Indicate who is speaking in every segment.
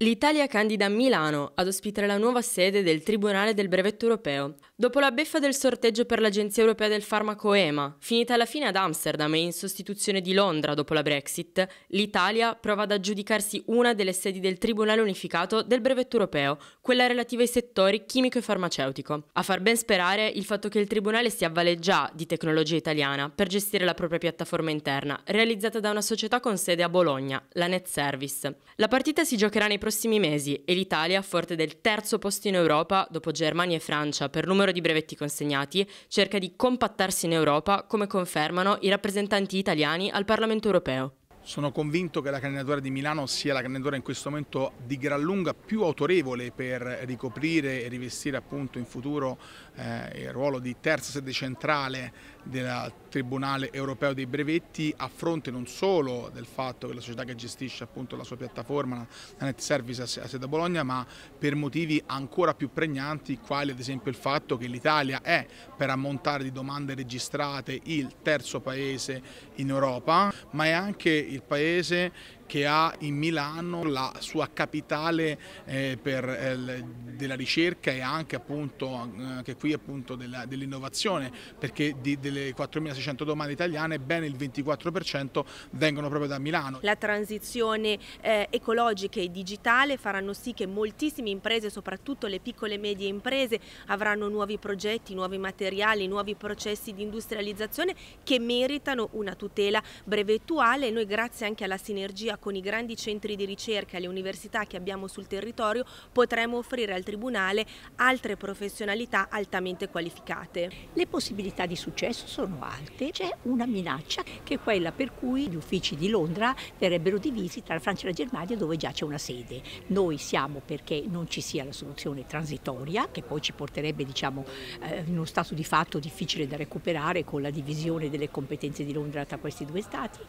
Speaker 1: L'Italia candida Milano ad ospitare la nuova sede del Tribunale del Brevetto Europeo. Dopo la beffa del sorteggio per l'Agenzia Europea del Farmaco EMA, finita alla fine ad Amsterdam e in sostituzione di Londra dopo la Brexit, l'Italia prova ad aggiudicarsi una delle sedi del Tribunale Unificato del Brevetto Europeo, quella relativa ai settori chimico e farmaceutico. A far ben sperare il fatto che il Tribunale si avvale già di tecnologia italiana per gestire la propria piattaforma interna, realizzata da una società con sede a Bologna, la NetService. La partita si giocherà nei prossimi prossimi mesi e l'Italia, forte del terzo posto in Europa dopo Germania e Francia per numero di brevetti consegnati, cerca di compattarsi in Europa come confermano i rappresentanti italiani al Parlamento europeo.
Speaker 2: Sono convinto che la candidatura di Milano sia la candidatura in questo momento di gran lunga più autorevole per ricoprire e rivestire appunto in futuro eh, il ruolo di terza sede centrale del Tribunale europeo dei brevetti a fronte non solo del fatto che la società che gestisce appunto la sua piattaforma, la Net Service, ha sede a Bologna, ma per motivi ancora più pregnanti quali ad esempio il fatto che l'Italia è per ammontare di domande registrate il terzo paese in Europa, ma è anche il il Paese che ha in Milano la sua capitale eh, per, eh, della ricerca e anche, appunto, anche qui appunto dell'innovazione dell perché di, delle 4.600 domande italiane ben il 24% vengono proprio da Milano.
Speaker 3: La transizione eh, ecologica e digitale faranno sì che moltissime imprese, soprattutto le piccole e medie imprese, avranno nuovi progetti, nuovi materiali, nuovi processi di industrializzazione che meritano una tutela brevettuale e noi grazie anche alla sinergia con i grandi centri di ricerca e le università che abbiamo sul territorio potremo offrire al
Speaker 4: Tribunale altre professionalità altamente qualificate. Le possibilità di successo sono alte, c'è una minaccia che è quella per cui gli uffici di Londra verrebbero divisi tra la Francia e la Germania dove già c'è una sede. Noi siamo perché non ci sia la soluzione transitoria che poi ci porterebbe diciamo, eh, in uno stato di fatto difficile da recuperare con la divisione delle competenze di Londra tra questi due stati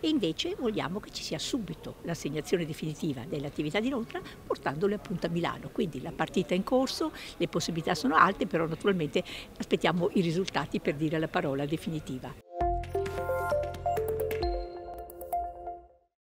Speaker 4: e invece vogliamo che ci sia su subito l'assegnazione definitiva delle attività di Londra portandole appunto a Milano. Quindi la partita è in corso, le possibilità sono alte, però naturalmente aspettiamo i risultati per dire la parola definitiva.